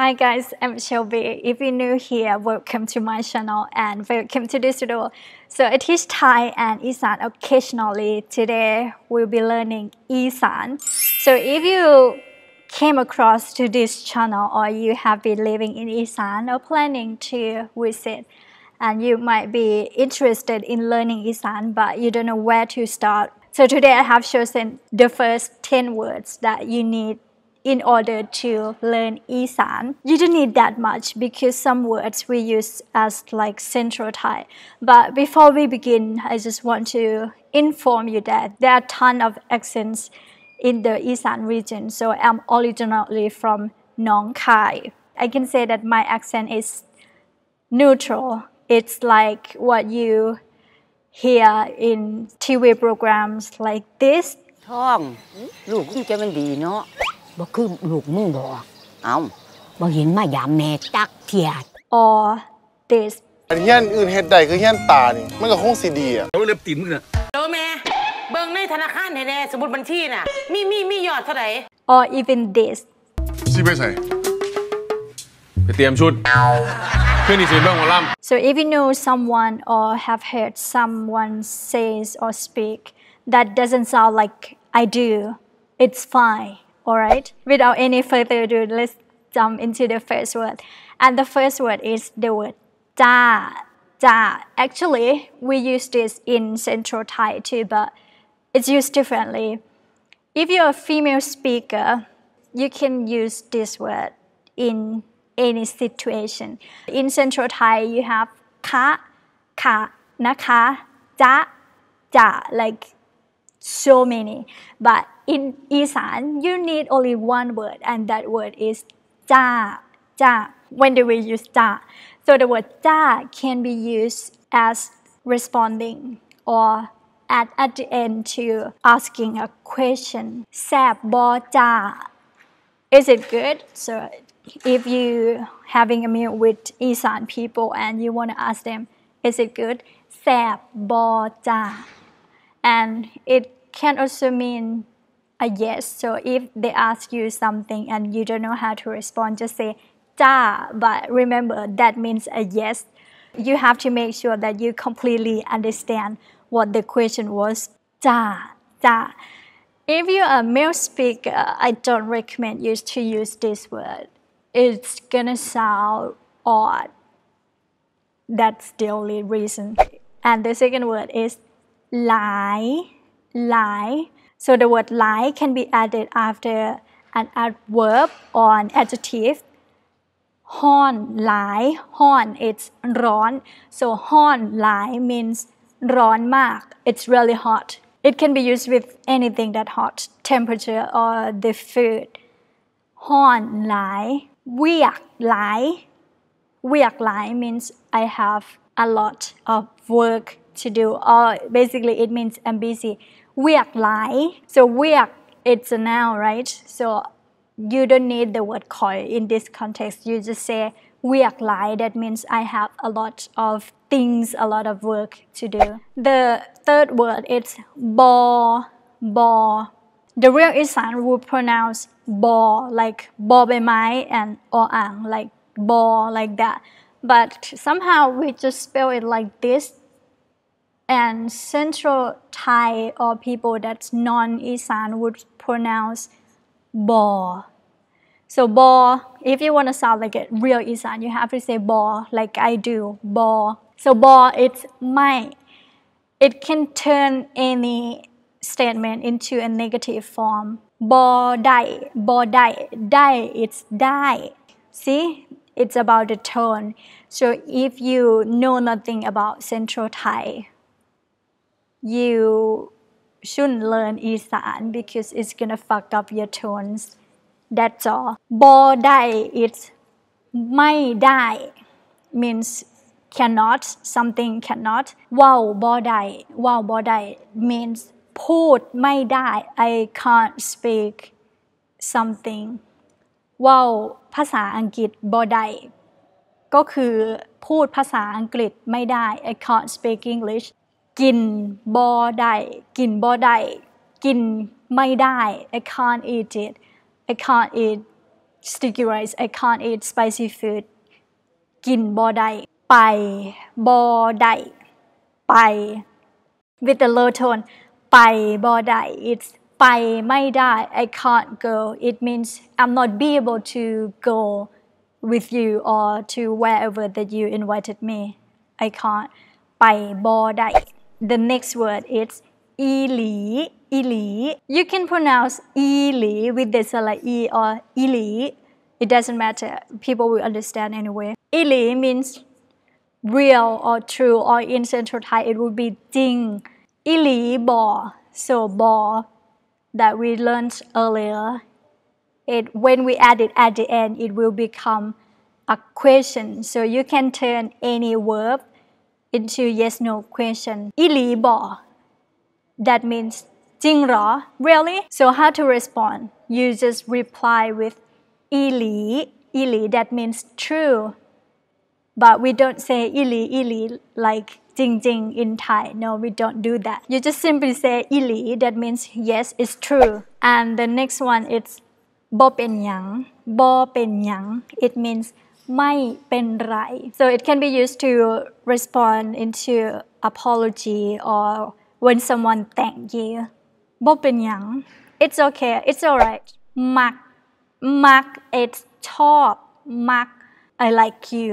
Hi guys, I'm Shelby. If you're new here, welcome to my channel and welcome to this video. So I teach Thai and Isan occasionally. Today we'll be learning Isan. So if you came across to this channel or you have been living in Isan or planning to visit and you might be interested in learning Isan but you don't know where to start. So today I have chosen the first 10 words that you need in order to learn Isan. You don't need that much because some words we use as like Central Thai. But before we begin, I just want to inform you that there are a ton of accents in the Isan region. So I'm originally from Nong Khai. I can say that my accent is neutral. It's like what you hear in TV programs like this. ท่องลูกคงจะมันดีเนาะบ่คือลูกมึงบอก เอาบ่เห็นมายามแม่จักเทียดออเดสอันเฮี้ยนอื่นเฮ็ดใดคือเฮีุยนตานี่มันก็คงสีดีอ่ะแล้วเล็บตีนมึงน่ะเด้อแม่ เบิ่งในธนาคารแน่ๆสมุดบัญชีน่ะ มีมีมียอดเท่าไหร่อออีเวนเดสสิไปใส่ไปเตรียมชุดขึ้นอีสิเบิ่งหัวลำ so if you know someone or have heard someone says or speak that doesn't sound like I do it's fine All right, without any further ado, let's jump into the first word. And the first word is the word da. Da. Actually, we use this in Central Thai too, but it's used differently. If you're a female speaker, you can use this word in any situation. In Central Thai, you have ka, ka, naka, da, da, like so many. But in Isan, you need only one word, and that word is ja. Ja. When do we use ja? So the word ja can be used as responding or at, at the end to asking a question. Sab bo ja. Is it good? So if you having a meal with Isan people and you want to ask them, is it good? Sab bo ja and it can also mean a yes. So if they ask you something and you don't know how to respond, just say da. But remember, that means a yes. You have to make sure that you completely understand what the question was. Da, da. If you are a male speaker, I don't recommend you to use this word. It's gonna sound odd. That's the only reason. And the second word is lie, lie. So the word lie can be added after an adverb or an adjective. Horn, lie, horn, it's ron. So horn, lie means ron mark. It's really hot. It can be used with anything that hot, temperature or the food. Horn, lie. Weak, lie. Weak, lie means I have a lot of work to do all, basically it means I'm busy. Weak lại. So weak. it's a noun, right? So you don't need the word koi in this context. You just say "weak lại. That means I have a lot of things, a lot of work to do. The third word is bo, bo. The real Isan will pronounce bo like bo be mai and o ang like bo like that. But somehow we just spell it like this and Central Thai or people that's non-Isan would pronounce bo. So bo, if you want to sound like a real Isan, you have to say bo like I do, bo. So bo, it's my. It can turn any statement into a negative form. Bo dai, bo dai, dai, it's dai. See, it's about the tone. So if you know nothing about Central Thai, you shouldn't learn Isan because it's gonna fuck up your tones. That's all. Bo dai, it's my dai means cannot, something cannot. Wow bo dai, wow bo dai means put my dai, I can't speak something. Wow, ภาษาอังกฤษ bo dai ก็คือพูดภาษาอังกฤษไม่ได้ I can't speak English กินบอได้กินบอได้กินไม่ได้ I can't eat it I can't eat sticky rice I can't eat spicy food กินบอได้ไปบอได้ไป with the low tone ไปบอได้ it's ไปไม่ได้ I can't go it means I'm not be able to go with you or to wherever that you invited me I can't ไปบอได้ the next word is ili, ili. You can pronounce ili with the sala e or ili. It doesn't matter. People will understand anyway. Ili means real or true or in Central Thai it would be ding. Ili bo. So bo that we learned earlier. It when we add it at the end it will become a question. So you can turn any verb into yes no question. bo, that means จริงหรอ really so how to respond you just reply with อิลีอิลี that means true but we don't say อิลีอิลี like จริงๆ in Thai no we don't do that you just simply say อิลี that means yes it's true and the next one it's yang it means ไม่เป็นไร so it can be used to respond into apology or when someone thank you บ่เป็นยัง it's okay it's alright มัก มัก it ชอบ มัก I like you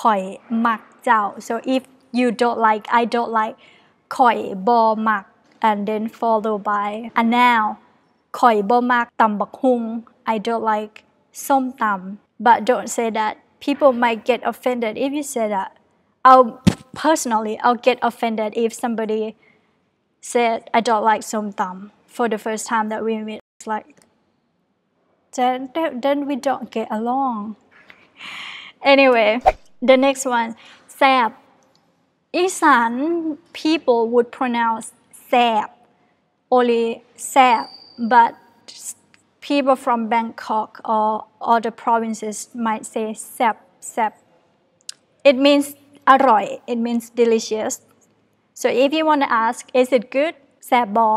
คอย มักเจ้า so if you don't like I don't like คอยบอมัก and then follow by a now d n คอยบอมักตำบักฮุง I don't like ส้มตำ but don't say that. People might get offended if you say that. I'll personally, I'll get offended if somebody said, I don't like some tam for the first time that we meet. It's like, then, then we don't get along. Anyway, the next one, sab. Isan people would pronounce sab, only sab, but people from Bangkok or other provinces might say sap, sap. It means aroy, it means delicious. So if you want to ask, is it good? Sap bo.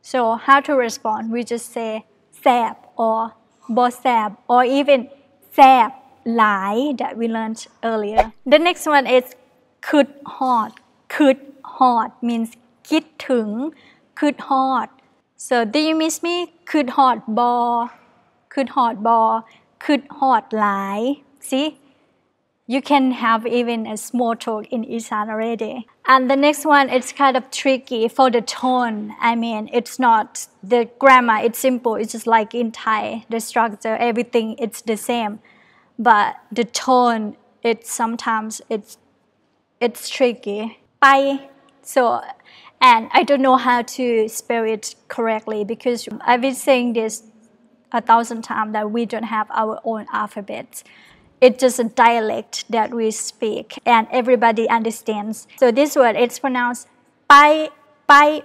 So how to respond? We just say sap or bo sap or even sap lai that we learned earlier. The next one is could hot. Could hot means kit tung, could hot. So do you miss me? คือหอดบอคือหอดบอคือหอดหลาย see you can have even a small talk in Isan already and the next one it's kind of tricky for the tone I mean it's not the grammar it's simple it's just like in Thai the structure everything it's the same but the tone it's sometimes it's it's tricky Bye. so and I don't know how to spell it correctly because I've been saying this a thousand times that we don't have our own alphabet. It's just a dialect that we speak and everybody understands. So this word, it's pronounced pai, pai.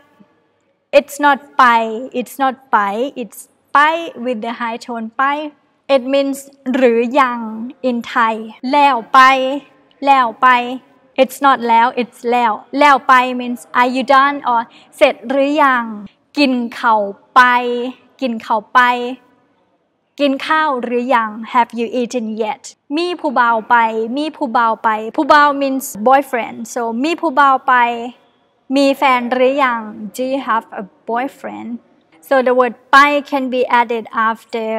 It's not pai, it's not pai, it's pai with the high tone pai. It means หรือยัง in Thai แล้วไปแล้วไป it's not แล้ว it's แล้วแล้วไป means are you done or เสร็จหรือยัง กินเข่าไป กินเข่าไป กินข้าว หรือยัง have you eaten yet มีผู้บ่าว ไปมีผู้บ่าวไปผู้บ่าว means boyfriend so มีผู้บ่าว ไป มี แฟน หรือยัง do you have a boyfriend so the word ไป can be added after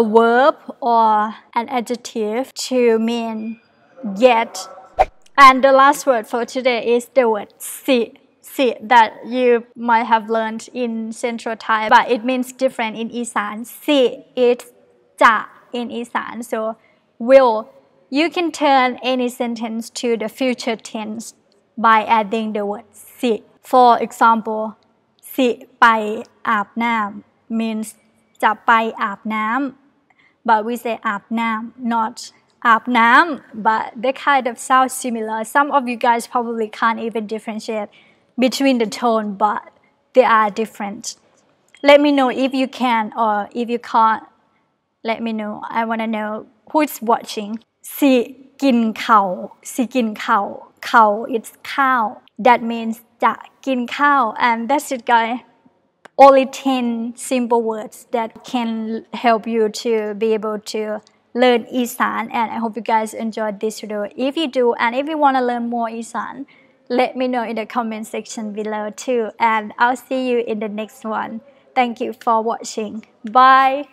a verb or an adjective to mean yet And the last word for today is the word si. Si that you might have learned in Central Thai, but it means different in Isan. Si is ja in Isan, so will. You can turn any sentence to the future tense by adding the word si. For example, si pai abnam" nam means ja pai abnam", nam, but we say "abnam", nam, not Upnam, but they kind of sound similar. Some of you guys probably can't even differentiate between the tone, but they are different. Let me know if you can or if you can't. Let me know. I want to know who's watching. Si kin See, si kin it's cow. That means ja kin And that's it, guys only 10 simple words that can help you to be able to learn Isan and I hope you guys enjoyed this video. If you do and if you want to learn more Isan, let me know in the comment section below too and I'll see you in the next one. Thank you for watching. Bye!